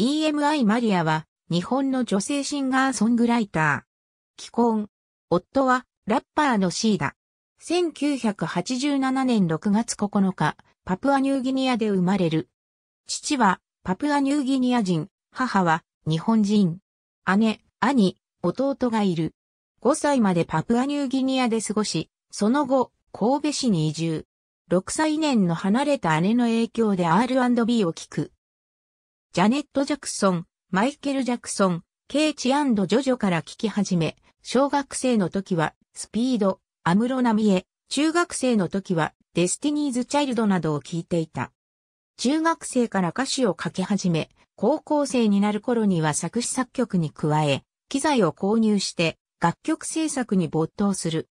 EMI マリアは日本の女性シンガーソングライター。既婚。夫はラッパーのシーダ。1987年6月9日、パプアニューギニアで生まれる。父はパプアニューギニア人、母は日本人。姉、兄、弟がいる。5歳までパプアニューギニアで過ごし、その後、神戸市に移住。6歳年の離れた姉の影響で R&B を聴く。ジャネット・ジャクソン、マイケル・ジャクソン、ケイチジョジョから聞き始め、小学生の時は、スピード、アムロナミエ、中学生の時は、デスティニーズ・チャイルドなどを聞いていた。中学生から歌詞を書き始め、高校生になる頃には作詞作曲に加え、機材を購入して楽曲制作に没頭する。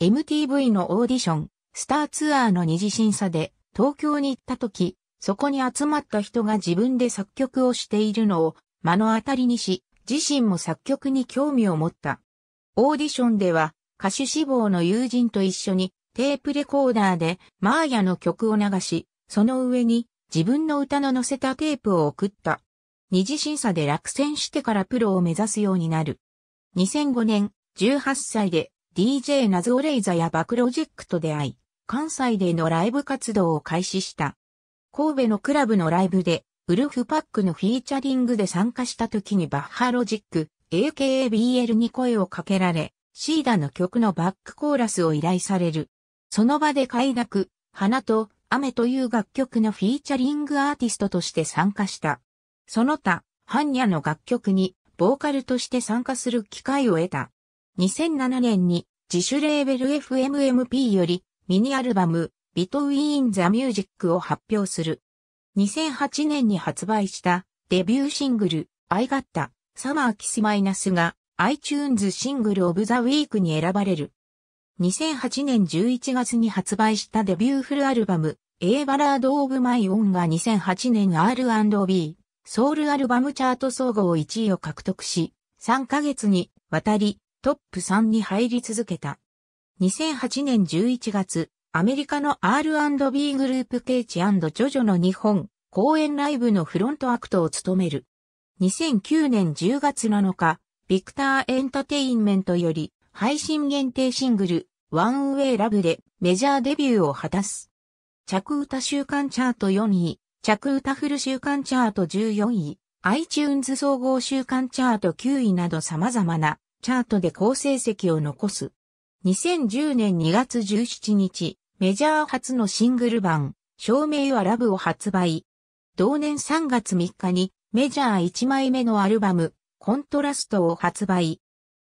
MTV のオーディション、スターツアーの二次審査で東京に行った時、そこに集まった人が自分で作曲をしているのを目の当たりにし、自身も作曲に興味を持った。オーディションでは歌手志望の友人と一緒にテープレコーダーでマーヤの曲を流し、その上に自分の歌の載せたテープを送った。二次審査で落選してからプロを目指すようになる。2005年、18歳で DJ ナズオレイザやバクロジェクと出会い、関西でのライブ活動を開始した。神戸のクラブのライブで、ウルフパックのフィーチャリングで参加した時にバッハロジック、AKABL に声をかけられ、シーダの曲のバックコーラスを依頼される。その場で快楽、花と雨という楽曲のフィーチャリングアーティストとして参加した。その他、ハンニャの楽曲にボーカルとして参加する機会を得た。2007年に自主レーベル FMMP よりミニアルバムビトウィーン・ザ・ミュージックを発表する。2008年に発売したデビューシングル、アイガッタ、サマーキスマイナスが iTunes シングルオブザウィークに選ばれる。2008年11月に発売したデビューフルアルバム、A Ballad of My Own が2008年 R&B ソウルアルバムチャート総合1位を獲得し、3ヶ月にわたりトップ3に入り続けた。2008年11月、アメリカの R&B グループケイチジョジョの日本公演ライブのフロントアクトを務める。2009年10月7日、ビクターエンタテインメントより配信限定シングル、ワンウェイラブでメジャーデビューを果たす。着歌週間チャート4位、着歌フル週間チャート14位、iTunes 総合週間チャート9位など様々なチャートで好成績を残す。2010年2月17日、メジャー初のシングル版、証明はラブを発売。同年3月3日にメジャー1枚目のアルバム、コントラストを発売。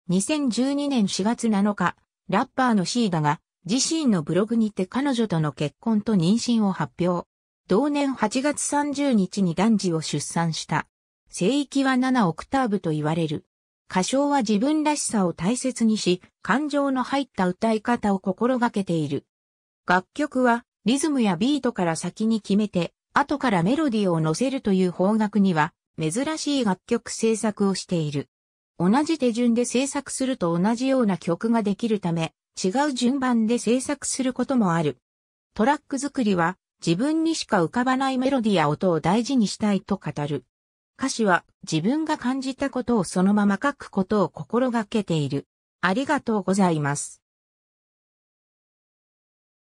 2012年4月7日、ラッパーのシーダが自身のブログにて彼女との結婚と妊娠を発表。同年8月30日に男児を出産した。聖域は7オクターブと言われる。歌唱は自分らしさを大切にし、感情の入った歌い方を心がけている。楽曲はリズムやビートから先に決めて、後からメロディーを乗せるという方角には、珍しい楽曲制作をしている。同じ手順で制作すると同じような曲ができるため、違う順番で制作することもある。トラック作りは、自分にしか浮かばないメロディや音を大事にしたいと語る。歌詞は自分が感じたことをそのまま書くことを心がけている。ありがとうございます。